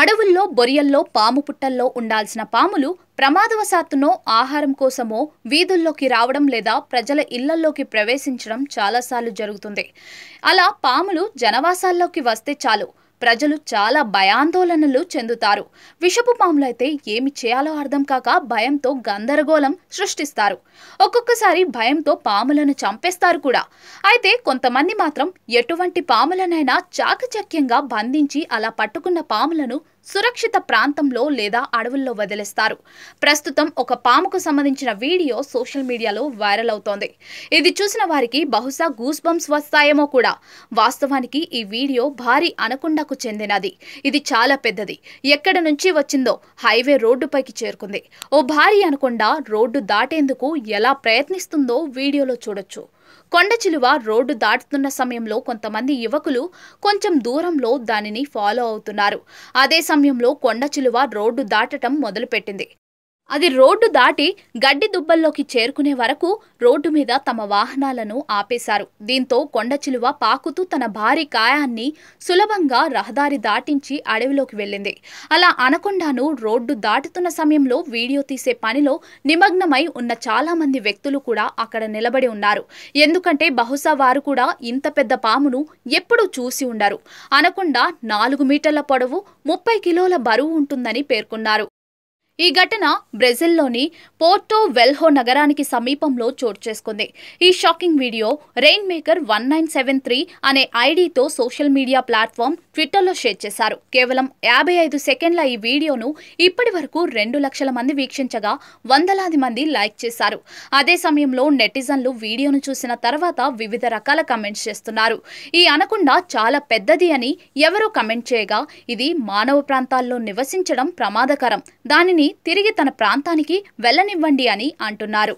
అడవుల్లో బొరియల్లో పాము పుట్టల్లో ఉండాల్సిన పాములు ప్రమాదవశాత్తునో ఆహారం కోసమో వీధుల్లోకి రావడం లేదా ప్రజల ఇళ్లల్లోకి ప్రవేశించడం చాలాసార్లు జరుగుతుంది అలా పాములు జనవాసాల్లోకి వస్తే చాలు ప్రజలు చాలా భయాందోళనలు చెందుతారు విషపు పాములైతే ఏమి చేయాలో అర్థం కాక భయంతో గందరగోళం సృష్టిస్తారు ఒక్కొక్కసారి భయంతో పాములను చంపేస్తారు కూడా అయితే కొంతమంది మాత్రం ఎటువంటి పాములనైనా చాకచక్యంగా బంధించి అలా పట్టుకున్న పాములను సురక్షిత ప్రాంతంలో లేదా అడవుల్లో వదిలేస్తారు ప్రస్తుతం ఒక పాముకు సంబంధించిన వీడియో సోషల్ మీడియాలో వైరల్ అవుతోంది ఇది చూసిన వారికి బహుశా గూస్ బంప్స్ వస్తాయేమో కూడా వాస్తవానికి ఈ వీడియో భారీ అనకొండకు చెందినది ఇది చాలా పెద్దది ఎక్కడ నుంచి వచ్చిందో హైవే రోడ్డుపైకి చేరుకుంది ఓ భారీ అనకొండ రోడ్డు దాటేందుకు ఎలా ప్రయత్నిస్తుందో వీడియోలో చూడొచ్చు కొండచిలువ రోడ్డు దాటుతున్న సమయంలో కొంతమంది యువకులు కొంచెం దూరంలో దానిని ఫాలో అవుతున్నారు అదే సమయంలో కొండచిలువ రోడ్డు దాటటం మొదలుపెట్టింది అది రోడ్డు దాటి గడ్డి దుబ్బల్లోకి చేరుకునే వరకు రోడ్డు మీద తమ వాహనాలను ఆపేశారు దీంతో కొండచిలువ పాకుతూ తన భారీ కాయాన్ని సులభంగా రహదారి దాటించి అడవిలోకి వెళ్ళింది అలా అనకుండాను రోడ్డు దాటుతున్న సమయంలో వీడియో తీసే పనిలో నిమగ్నమై ఉన్న చాలామంది వ్యక్తులు కూడా అక్కడ నిలబడి ఉన్నారు ఎందుకంటే బహుశా వారు కూడా ఇంత పెద్ద పామును ఎప్పుడూ చూసి ఉండరు అనకుండా నాలుగు మీటర్ల పొడవు ముప్పై కిలోల బరువు ఉంటుందని పేర్కొన్నారు ఈ ఘటన బ్రెజిల్లోని పోర్టో వెల్హో నగరానికి సమీపంలో చోటు చేసుకుంది ఈ shocking video rain maker one nine seven three అనే ఐడితో సోషల్ మీడియా ప్లాట్ఫామ్ ట్విట్టర్లో షేర్ చేశారు కేవలం యాభై ఐదు సెకండ్ల ఈ వీడియోను ఇప్పటి వరకు రెండు లక్షల మంది వీక్షించగా వందలాది మంది లైక్ చేశారు అదే సమయంలో నెటిజన్లు వీడియోను చూసిన తర్వాత వివిధ రకాల కమెంట్స్ చేస్తున్నారు ఈ అనకుండా చాలా పెద్దది అని ఎవరో కమెంట్ చేయగా ఇది మానవ ప్రాంతాల్లో నివసించడం ప్రమాదకరం దానిని తిరిగి తన ప్రాంతానికి వెళ్లనివ్వండి అని అంటున్నారు